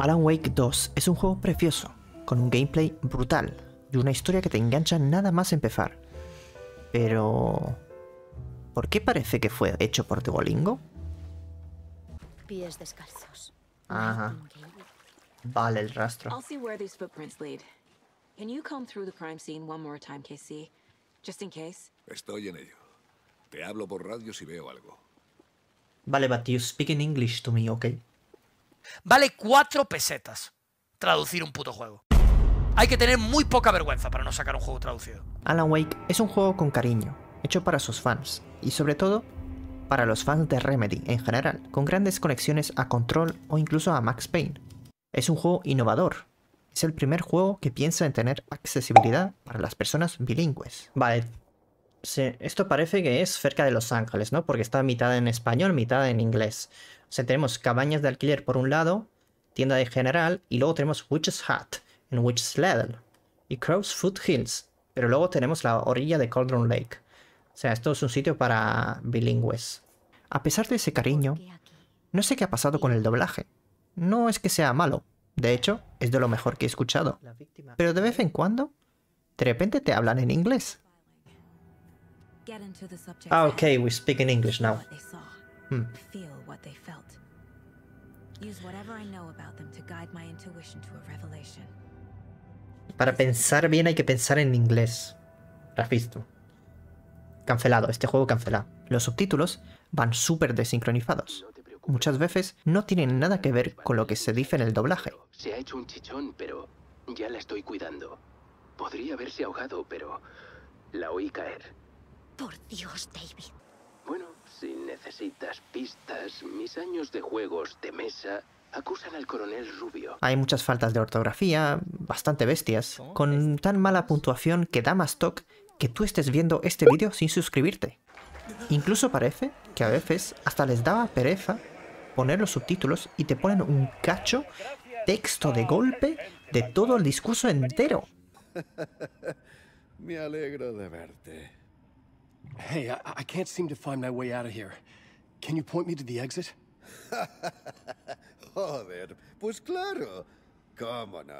Alan Wake 2 es un juego precioso, con un gameplay brutal y una historia que te engancha nada más empezar. Pero... ¿Por qué parece que fue hecho por Duolingo? Pies descalzos. Ajá. Vale, el rastro. Estoy en ello. Te hablo por radio si veo algo. Vale, but speak in English to me, okay? Vale cuatro pesetas traducir un puto juego. Hay que tener muy poca vergüenza para no sacar un juego traducido. Alan Wake es un juego con cariño, hecho para sus fans, y sobre todo para los fans de Remedy en general, con grandes conexiones a Control o incluso a Max Payne. Es un juego innovador. Es el primer juego que piensa en tener accesibilidad para las personas bilingües. Vale. esto parece que es cerca de Los Ángeles, ¿no? Porque está mitad en español, mitad en inglés. O sea, tenemos cabañas de alquiler por un lado, tienda de general, y luego tenemos Witch's Hut en Witch's level y Crow's Foot Hills, Pero luego tenemos la orilla de Cauldron Lake. O sea, esto es un sitio para bilingües. A pesar de ese cariño, no sé qué ha pasado con el doblaje. No es que sea malo. De hecho, es de lo mejor que he escuchado. Pero de vez en cuando, de repente te hablan en inglés. Ah, ok, we speak in English now. Hmm what they felt. Use whatever I know about them to guide my intuition to a revelation. Para pensar bien hay que pensar en inglés. visto. Cancelado, este juego cancela Los subtítulos van súper desincronizados. Muchas veces no tienen nada que ver con lo que se dice en el doblaje. Se ha hecho un chichón, pero ya la estoy cuidando. Podría haberse ahogado, pero la oí caer. Por Dios, David. Si necesitas pistas, mis años de juegos de mesa acusan al coronel Rubio. Hay muchas faltas de ortografía, bastante bestias, con tan mala puntuación que da más toque que tú estés viendo este vídeo sin suscribirte. Incluso parece que a veces hasta les daba pereza poner los subtítulos y te ponen un cacho texto de golpe de todo el discurso entero. Me alegro de verte. Hey, I, can't seem to find my way out of here. Can you point me to the exit? Joder, pues claro. ¿Cómo no,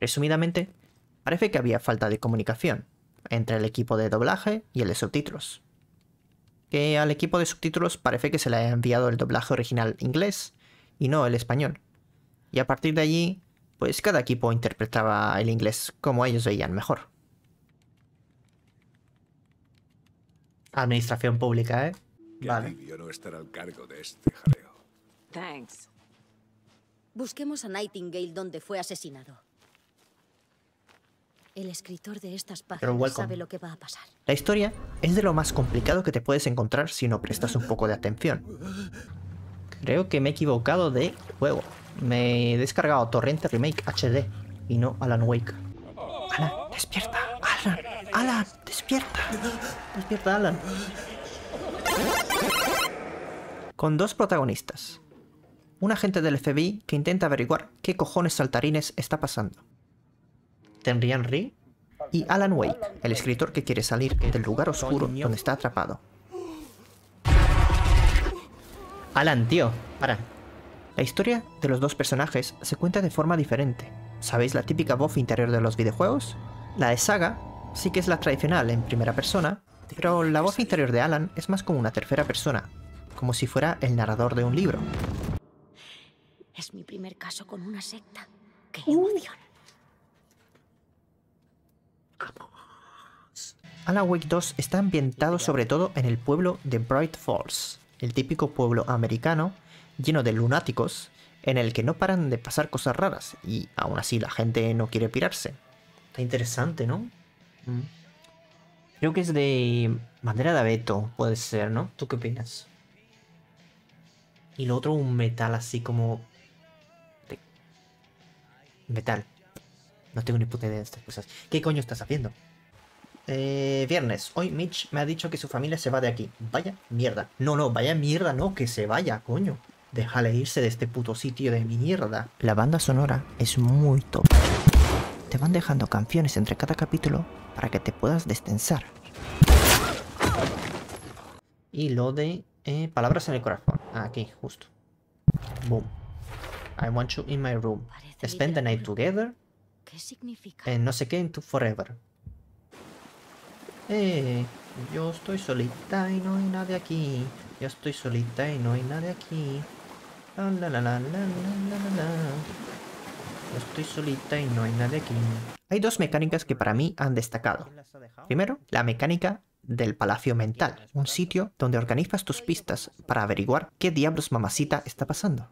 Resumidamente, parece que había falta de comunicación entre el equipo de doblaje y el de subtítulos. Que al equipo de subtítulos parece que se le ha enviado el doblaje original inglés y no el español. Y a partir de allí, pues cada equipo interpretaba el inglés como ellos veían mejor. Administración pública, ¿eh? vale. no estar al este Busquemos a Nightingale donde fue asesinado. El escritor de estas páginas sabe lo que va a pasar. La historia es de lo más complicado que te puedes encontrar si no prestas un poco de atención. Creo que me he equivocado de juego. Me he descargado Torrente Remake HD y no Alan Wake. Alan, despierta. Alan, Alan. Despierta. Despierta, Alan. Con dos protagonistas. Un agente del FBI que intenta averiguar qué cojones saltarines está pasando. Tenrian Ri y Alan Wake, el escritor que quiere salir del lugar oscuro donde está atrapado. Alan, tío, para. La historia de los dos personajes se cuenta de forma diferente. ¿Sabéis la típica voz interior de los videojuegos? La de Saga sí que es la tradicional en primera persona, pero la voz interior de Alan es más como una tercera persona, como si fuera el narrador de un libro. Es mi primer caso con una secta. ¡Qué Alan Wake 2 está ambientado sobre todo en el pueblo de Bright Falls, el típico pueblo americano lleno de lunáticos en el que no paran de pasar cosas raras y aún así la gente no quiere pirarse. Está interesante, ¿no? Creo que es de madera de abeto, puede ser, ¿no? ¿Tú qué opinas? Y lo otro, un metal así como... Metal. No tengo ni puta idea de estas cosas. ¿Qué coño estás haciendo? Eh, viernes. Hoy Mitch me ha dicho que su familia se va de aquí. Vaya mierda. No, no, vaya mierda, no, que se vaya, coño. Déjale irse de este puto sitio de mierda. La banda sonora es muy top te van dejando canciones entre cada capítulo para que te puedas destensar. Y lo de eh, palabras en el corazón. Aquí, ah, justo. Boom. I want you in my room. Spend the night together. ¿Qué significa? Eh, no sé qué, into forever. Eh, yo estoy solita y no hay nadie aquí. Yo estoy solita y no hay nadie aquí. La la la la la la la la. Estoy solita y no hay nadie aquí. Hay dos mecánicas que para mí han destacado. Primero, la mecánica del Palacio Mental, un sitio donde organizas tus pistas para averiguar qué diablos mamacita está pasando.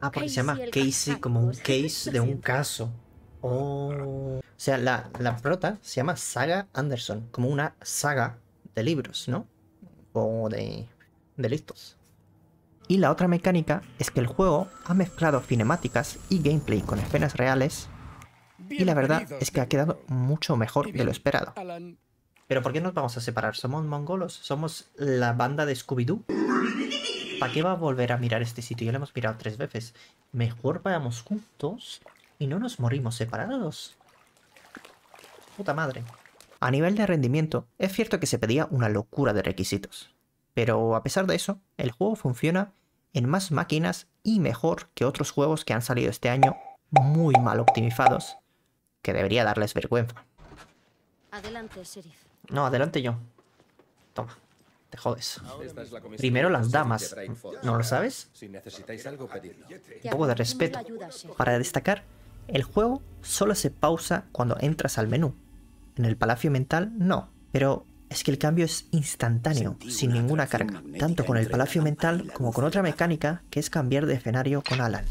Ah, porque se llama Casey como un case de un caso. Oh. O sea, la, la prota se llama Saga Anderson, como una saga de libros, ¿no? O de listos. Y la otra mecánica es que el juego ha mezclado cinemáticas y gameplay con escenas reales y la verdad es que ha quedado mucho mejor de lo esperado. Pero ¿por qué nos vamos a separar? ¿Somos mongolos? ¿Somos la banda de Scooby-Doo? ¿Para qué va a volver a mirar este sitio? Ya lo hemos mirado tres veces. Mejor vayamos juntos y no nos morimos separados. Puta madre. A nivel de rendimiento, es cierto que se pedía una locura de requisitos. Pero a pesar de eso, el juego funciona en más máquinas y mejor que otros juegos que han salido este año muy mal optimizados, que debería darles vergüenza. Adelante, sheriff. No, adelante yo. Toma, te jodes. Primero las damas, ¿no lo sabes? Si algo, Un poco de respeto. Para destacar, el juego solo se pausa cuando entras al menú. En el palacio mental, no. Pero es que el cambio es instantáneo, sin ninguna carga, tanto con el palacio mental como con otra mecánica que es cambiar de escenario con Alan.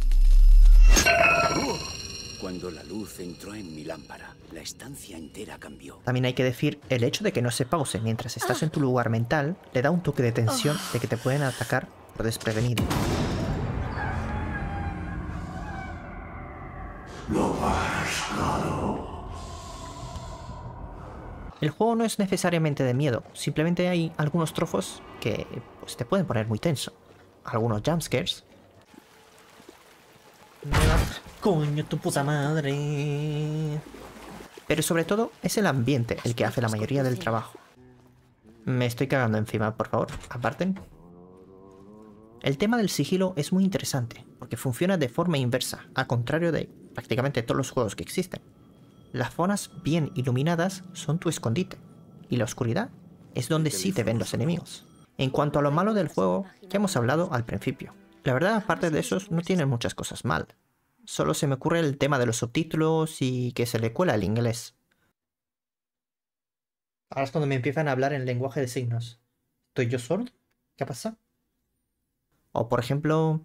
Cuando la luz entró en mi lámpara, la estancia entera cambió. También hay que decir, el hecho de que no se pause mientras estás en tu lugar mental le da un toque de tensión de que te pueden atacar por desprevenido. Lo el juego no es necesariamente de miedo, simplemente hay algunos trofos que pues, te pueden poner muy tenso. Algunos jumpscares. Coño, tu puta madre. Pero sobre todo es el ambiente el que hace la mayoría del trabajo. Me estoy cagando encima, por favor, aparten. El tema del sigilo es muy interesante, porque funciona de forma inversa, a contrario de prácticamente todos los juegos que existen. Las zonas bien iluminadas son tu escondite, y la oscuridad es donde sí te ven los enemigos. En cuanto a lo malo del juego, ya hemos hablado al principio. La verdad, aparte de eso, no tienen muchas cosas mal. Solo se me ocurre el tema de los subtítulos y que se le cuela el inglés. Ahora es cuando me empiezan a hablar en lenguaje de signos. ¿Estoy yo sordo? ¿Qué pasa? O por ejemplo,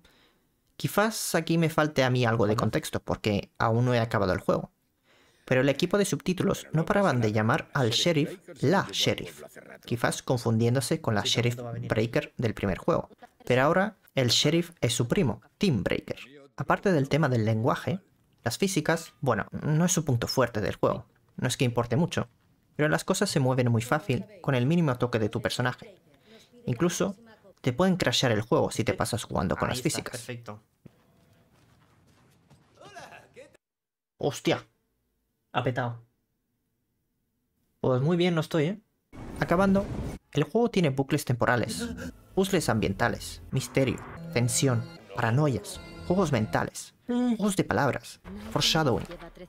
quizás aquí me falte a mí algo de contexto porque aún no he acabado el juego. Pero el equipo de subtítulos no paraban de llamar al sheriff la sheriff, quizás confundiéndose con la sheriff Breaker del primer juego. Pero ahora el sheriff es su primo, Team Breaker. Aparte del tema del lenguaje, las físicas, bueno, no es su punto fuerte del juego, no es que importe mucho, pero las cosas se mueven muy fácil con el mínimo toque de tu personaje. Incluso te pueden crashear el juego si te pasas jugando con las físicas. Hostia, apetado. Pues muy bien no estoy, ¿eh? Acabando, el juego tiene bucles temporales, puzzles ambientales, misterio, tensión, paranoias, juegos mentales, juegos de palabras, foreshadowing,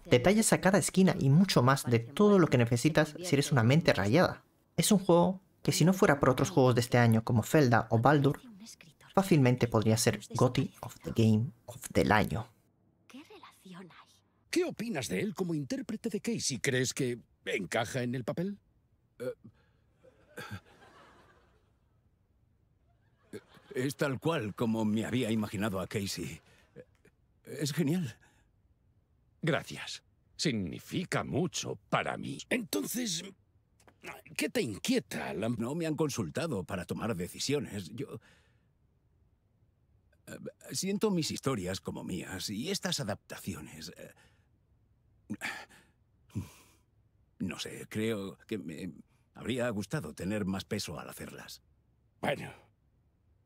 detalles a cada esquina y mucho más de todo lo que necesitas si eres una mente rayada. Es un juego que si no fuera por otros juegos de este año como Felda o Baldur, fácilmente podría ser Gotti of the Game of the año. ¿Qué opinas de él como intérprete de Casey? ¿Crees que encaja en el papel? Es tal cual como me había imaginado a Casey. Es genial. Gracias. Significa mucho para mí. Entonces, ¿qué te inquieta, No me han consultado para tomar decisiones. Yo... Eh, siento mis historias como mías y estas adaptaciones. No sé, creo que me habría gustado tener más peso al hacerlas. Bueno,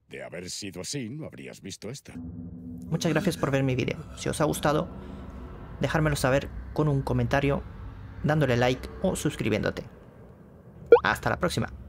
de haber sido así, no habrías visto esto. Muchas gracias por ver mi vídeo. Si os ha gustado, dejármelo saber con un comentario, dándole like o suscribiéndote. Hasta la próxima.